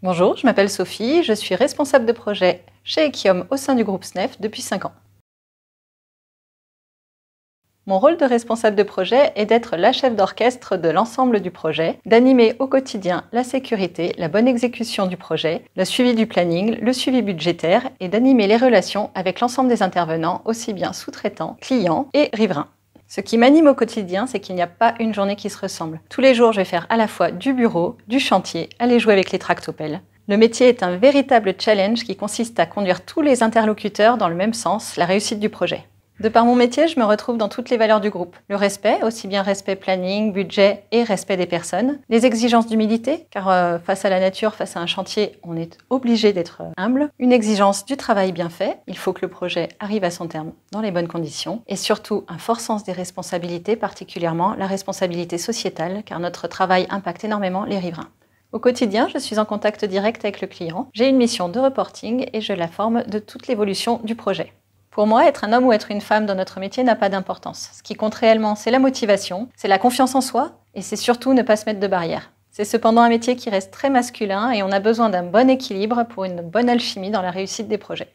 Bonjour, je m'appelle Sophie, je suis responsable de projet chez Equium au sein du groupe SNEF depuis 5 ans. Mon rôle de responsable de projet est d'être la chef d'orchestre de l'ensemble du projet, d'animer au quotidien la sécurité, la bonne exécution du projet, le suivi du planning, le suivi budgétaire et d'animer les relations avec l'ensemble des intervenants, aussi bien sous-traitants, clients et riverains. Ce qui m'anime au quotidien, c'est qu'il n'y a pas une journée qui se ressemble. Tous les jours, je vais faire à la fois du bureau, du chantier, aller jouer avec les tractopelles. Le métier est un véritable challenge qui consiste à conduire tous les interlocuteurs dans le même sens, la réussite du projet. De par mon métier, je me retrouve dans toutes les valeurs du groupe. Le respect, aussi bien respect planning, budget et respect des personnes. Les exigences d'humilité, car euh, face à la nature, face à un chantier, on est obligé d'être euh, humble. Une exigence du travail bien fait, il faut que le projet arrive à son terme dans les bonnes conditions. Et surtout, un fort sens des responsabilités, particulièrement la responsabilité sociétale, car notre travail impacte énormément les riverains. Au quotidien, je suis en contact direct avec le client. J'ai une mission de reporting et je la forme de toute l'évolution du projet. Pour moi, être un homme ou être une femme dans notre métier n'a pas d'importance. Ce qui compte réellement, c'est la motivation, c'est la confiance en soi, et c'est surtout ne pas se mettre de barrières. C'est cependant un métier qui reste très masculin et on a besoin d'un bon équilibre pour une bonne alchimie dans la réussite des projets.